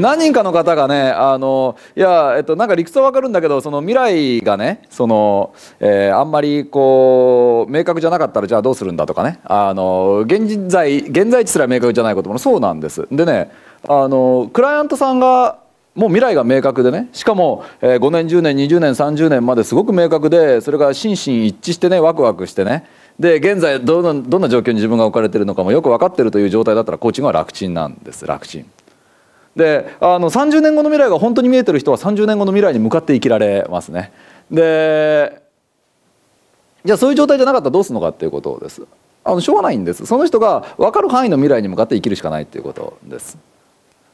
何人かの方がねあのいや、えっと、なんか理屈はわかるんだけどその未来がねその、えー、あんまりこう明確じゃなかったらじゃあどうするんだとかねあの現在現在地すら明確じゃないこともそうなんですでねあのクライアントさんがもう未来が明確でねしかも、えー、5年10年20年30年まですごく明確でそれが心身一致してねワクワクしてねで現在どんなどんな状況に自分が置かれてるのかもよく分かってるという状態だったらコーチングは楽ちんなんです楽ちん。であの30年後の未来が本当に見えてる人は30年後の未来に向かって生きられますね。でじゃあそういう状態じゃなかったらどうするのかっていうことです。あのしょうがないんですその人が分かる範囲の未来に向かって生きるしかないっていうことです。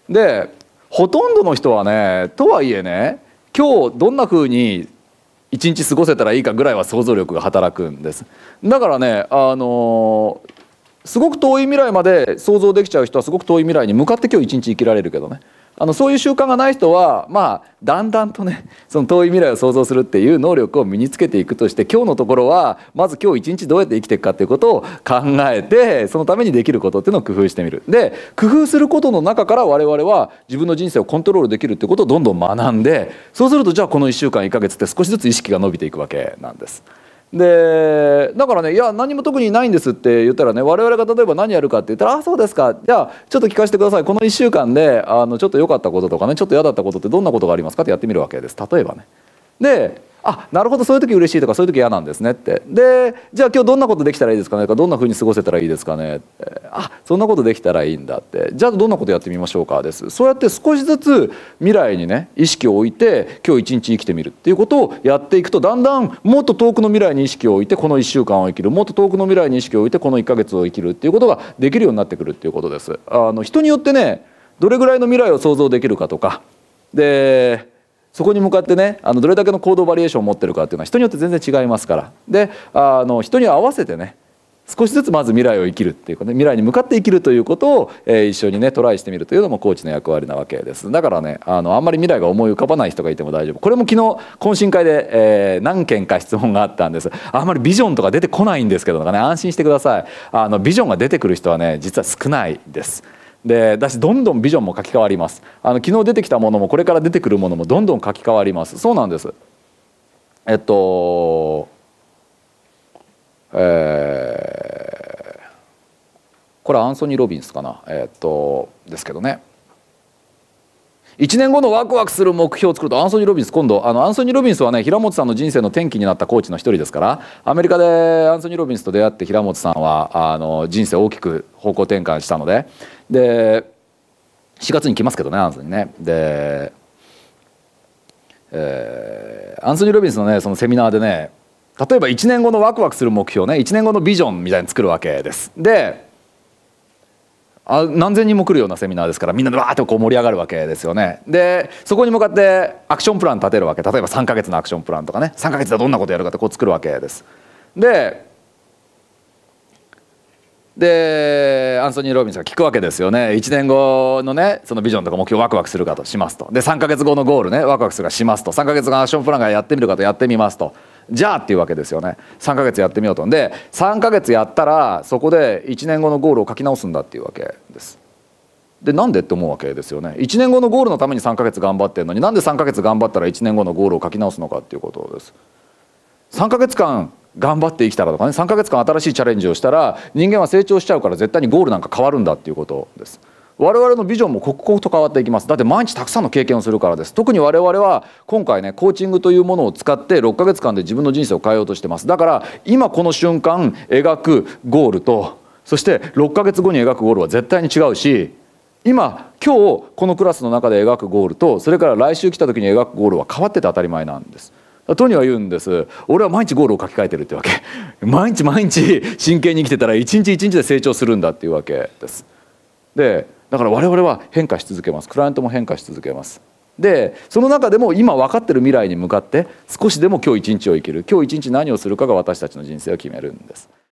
でほとんどの人はねとはいえね今日どんなふうに一日過ごせたらいいかぐらいは想像力が働くんですだからねあのーすごく遠い未来まで想像できちゃう人はすごく遠い未来に向かって今日一日生きられるけどねあのそういう習慣がない人はまあだんだんとね その遠い未来を想像するっていう能力を身につけていくとして今日のところはまず今日一日どうやって生きていくかっていうことを考えてそのためにできることっていうのを工夫してみる。で工夫することの中から我々は自分の人生をコントロールできるってことをどんどん学んでそうするとじゃあこの1週間1ヶ月って少しずつ意識が伸びていくわけなんです。でだからね「いや何も特にないんです」って言ったらね我々が例えば何やるかって言ったら「あそうですかじゃあちょっと聞かせてくださいこの1週間であのちょっと良かったこととかねちょっと嫌だったことってどんなことがありますか?」ってやってみるわけです例えばね。であなるほどそういう時嬉しいとかそういう時嫌なんですねってでじゃあ今日どんなことできたらいいですかねとかどんなふうに過ごせたらいいですかねってあそんなことできたらいいんだってじゃあどんなことやってみましょうかですそうやって少しずつ未来にね意識を置いて今日一日生きてみるっていうことをやっていくとだんだんもっと遠くの未来に意識を置いてこの1週間を生きるもっと遠くの未来に意識を置いてこの1か月を生きるっていうことができるようになってくるっていうことです。あの人によってねどれぐらいの未来を想像できるかとかでそこに向かってねあのどれだけの行動バリエーションを持ってるかっていうのは人によって全然違いますからであの人に合わせてね少しずつまず未来を生きるっていうかね未来に向かって生きるということを、えー、一緒にねトライしてみるというのもコーチの役割なわけですだからねあのあんまり未来が思い浮かばない人がいても大丈夫これも昨日懇親会で、えー、何件か質問があったんですあんまりビジョンとか出てこないんですけどかね安心してくださいあのビジョンが出てくる人はね実は少ないです。でだしどんどんビジョンも書き換わりますあの昨日出てきたものもこれから出てくるものもどんどん書き換わりますそうなんですえっとえー、これアンソニー・ロビンスかなえっとですけどね1年後のワクワクする目標を作るとアンソニー・ロビンス今度あのアンソニー・ロビンスはね平本さんの人生の転機になったコーチの一人ですからアメリカでアンソニー・ロビンスと出会って平本さんはあの人生大きく方向転換したのでで4月に来ますけどねアンソニーね。で、えー、アンソニー・ロビンスのねそのセミナーでね例えば1年後のワクワクする目標ね1年後のビジョンみたいに作るわけです。であ何千人も来るようなセミナーですからみんなでわーってこう盛り上がるわけですよねでそこに向かってアクションプラン立てるわけ例えば3ヶ月のアクションプランとかね3ヶ月でどんなことやるかってこう作るわけですででアンソニー・ロビンスが聞くわけですよね1年後のねそのビジョンとか目標ワクワクするかとしますとで3か月後のゴールねワクワクするかしますと3か月後のアクションプランがやってみるかとやってみますとじゃあっていうわけですよね3か月やってみようとで3か月やったらそこで1年後のゴールを書き直すんだっていうわけですでなんでって思うわけですよね1年後のゴールのために3か月頑張ってるのになんで3か月頑張ったら1年後のゴールを書き直すのかっていうことです3か月間頑張って生きたらとかね3ヶ月間新しいチャレンジをしたら人間は成長しちゃうから絶対にゴールなんか変わるんだっていうことです。我々のビジョンも刻々と変わっていきますだって毎日たくさんの経験をするからです特に我々は今回ねコーチングというものを使って6ヶ月間で自分の人生を変えようとしてますだから今この瞬間描くゴールとそして6ヶ月後に描くゴールは絶対に違うし今今日このクラスの中で描くゴールとそれから来週来た時に描くゴールは変わってて当たり前なんですトニーは言うんです俺は毎日ゴールを書き換えてるってわけ毎日毎日真剣に生きてたら一日一日で成長するんだっていうわけですでだから我々は変化し続けますクライアントも変化し続けますでその中でも今分かってる未来に向かって少しでも今日一日を生きる今日一日何をするかが私たちの人生を決めるんです